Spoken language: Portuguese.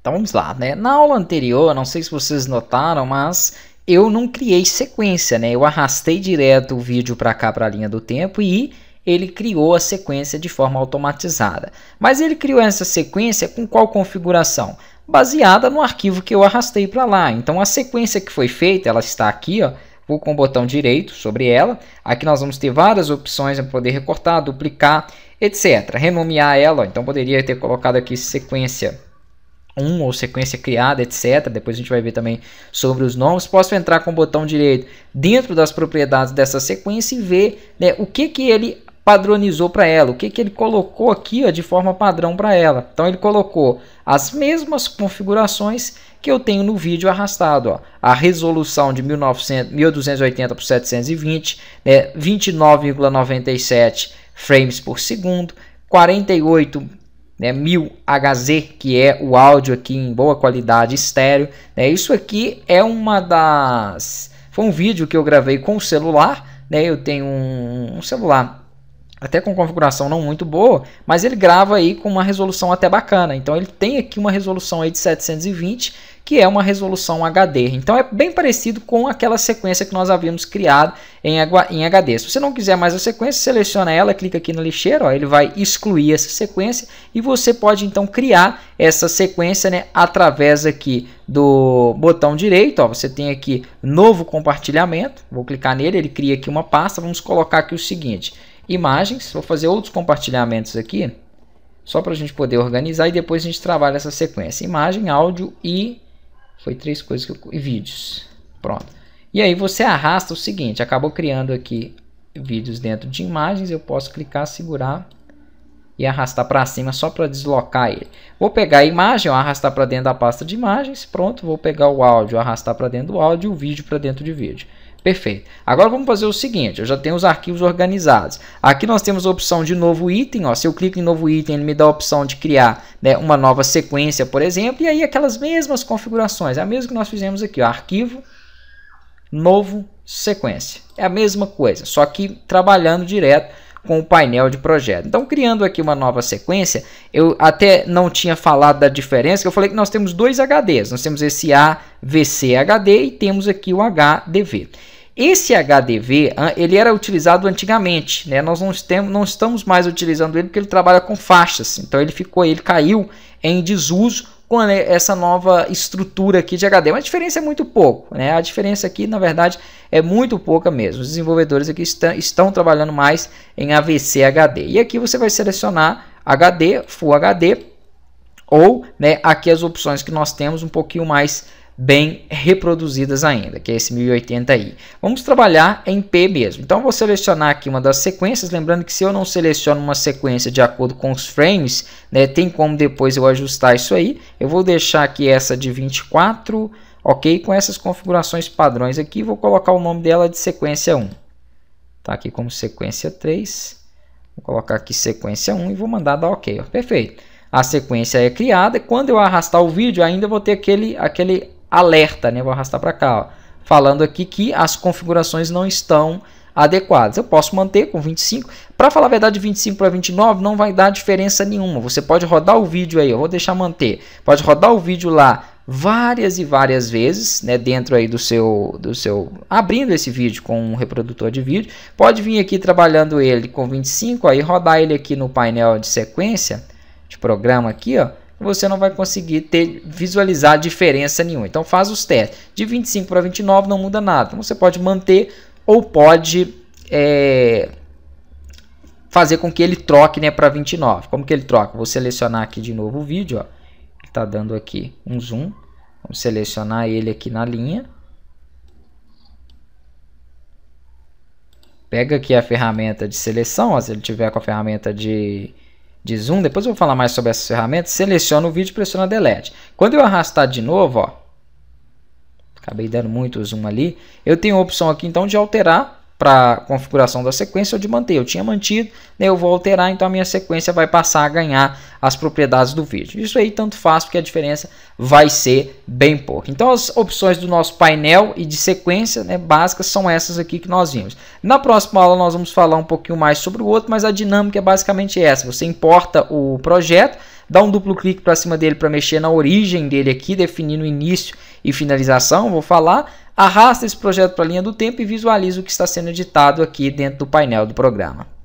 Então vamos lá, né? Na aula anterior, não sei se vocês notaram, mas eu não criei sequência, né? Eu arrastei direto o vídeo para cá para a linha do tempo e ele criou a sequência de forma automatizada. Mas ele criou essa sequência com qual configuração? Baseada no arquivo que eu arrastei para lá. Então a sequência que foi feita, ela está aqui, ó. Vou com o botão direito sobre ela. Aqui nós vamos ter várias opções para poder recortar, duplicar, etc. Renomear ela. Ó. Então poderia ter colocado aqui sequência 1 ou sequência criada, etc. Depois a gente vai ver também sobre os nomes. Posso entrar com o botão direito dentro das propriedades dessa sequência e ver né, o que, que ele padronizou para ela, o que, que ele colocou aqui ó, de forma padrão para ela. Então ele colocou as mesmas configurações que eu tenho no vídeo arrastado. Ó. A resolução de 1900, 1280 por 720, né, 29,97 frames por segundo, 48 né, 1000HZ, que é o áudio aqui em boa qualidade estéreo. Né, isso aqui é uma das. Foi um vídeo que eu gravei com o celular. Né, eu tenho um, um celular até com configuração não muito boa, mas ele grava aí com uma resolução até bacana. Então ele tem aqui uma resolução aí de 720 que é uma resolução HD. Então é bem parecido com aquela sequência que nós havíamos criado em, em HD. Se você não quiser mais a sequência, seleciona ela, clica aqui no lixeiro, ó, ele vai excluir essa sequência e você pode então criar essa sequência né, através aqui do botão direito. Ó, você tem aqui novo compartilhamento, vou clicar nele, ele cria aqui uma pasta. Vamos colocar aqui o seguinte, imagens, vou fazer outros compartilhamentos aqui. Só para a gente poder organizar e depois a gente trabalha essa sequência. Imagem, áudio e foi três coisas que eu... E vídeos. Pronto. E aí você arrasta o seguinte. Acabou criando aqui vídeos dentro de imagens. Eu posso clicar, segurar e arrastar para cima só para deslocar ele. Vou pegar a imagem, arrastar para dentro da pasta de imagens. Pronto. Vou pegar o áudio, arrastar para dentro do áudio. O vídeo para dentro de vídeo. Perfeito. Agora vamos fazer o seguinte, eu já tenho os arquivos organizados. Aqui nós temos a opção de novo item, ó, se eu clico em novo item, ele me dá a opção de criar né, uma nova sequência, por exemplo, e aí aquelas mesmas configurações, é a mesma que nós fizemos aqui, ó, arquivo, novo, sequência. É a mesma coisa, só que trabalhando direto com o painel de projeto. Então, criando aqui uma nova sequência, eu até não tinha falado da diferença, eu falei que nós temos dois HDs. Nós temos esse AVCHD e temos aqui o HDV. Esse HDV, ele era utilizado antigamente, né? Nós não, não estamos mais utilizando ele porque ele trabalha com faixas. Então ele ficou, ele caiu em desuso com essa nova estrutura aqui de HD. Mas a diferença é muito pouco, né? A diferença aqui, na verdade, é muito pouca mesmo. Os desenvolvedores aqui estão, estão trabalhando mais em AVC HD. E aqui você vai selecionar HD, Full HD, ou né, aqui as opções que nós temos um pouquinho mais bem reproduzidas ainda, que é esse 1080i. Vamos trabalhar em P mesmo. Então, vou selecionar aqui uma das sequências, lembrando que se eu não seleciono uma sequência de acordo com os frames, né, tem como depois eu ajustar isso aí. Eu vou deixar aqui essa de 24, ok? Com essas configurações padrões aqui, vou colocar o nome dela de sequência 1. Tá aqui como sequência 3. Vou colocar aqui sequência 1 e vou mandar dar ok. Ó. Perfeito. A sequência é criada. Quando eu arrastar o vídeo, ainda vou ter aquele, aquele alerta, né? Vou arrastar para cá, ó, falando aqui que as configurações não estão adequadas. Eu posso manter com 25. Para falar a verdade, 25 para 29 não vai dar diferença nenhuma. Você pode rodar o vídeo aí, eu vou deixar manter. Pode rodar o vídeo lá várias e várias vezes, né, dentro aí do seu do seu abrindo esse vídeo com um reprodutor de vídeo. Pode vir aqui trabalhando ele com 25 aí, rodar ele aqui no painel de sequência de programa aqui, ó você não vai conseguir ter visualizar diferença nenhuma. Então faz os testes. De 25 para 29 não muda nada. Então, você pode manter ou pode é, fazer com que ele troque né, para 29. Como que ele troca? Vou selecionar aqui de novo o vídeo. Está dando aqui um zoom. Vamos selecionar ele aqui na linha. Pega aqui a ferramenta de seleção. Ó, se ele tiver com a ferramenta de de zoom, depois eu vou falar mais sobre essas ferramentas, seleciono o vídeo e pressiona delete. Quando eu arrastar de novo, ó, acabei dando muito zoom ali, eu tenho a opção aqui então de alterar para configuração da sequência ou de manter. Eu tinha mantido, né, eu vou alterar, então a minha sequência vai passar a ganhar as propriedades do vídeo. Isso aí tanto faz porque a diferença vai ser bem pouca. Então as opções do nosso painel e de sequência né, básicas são essas aqui que nós vimos. Na próxima aula nós vamos falar um pouquinho mais sobre o outro, mas a dinâmica é basicamente essa. Você importa o projeto, dá um duplo clique para cima dele para mexer na origem dele aqui, definindo início e finalização, vou falar. Arrasta esse projeto para a linha do tempo e visualiza o que está sendo editado aqui dentro do painel do programa.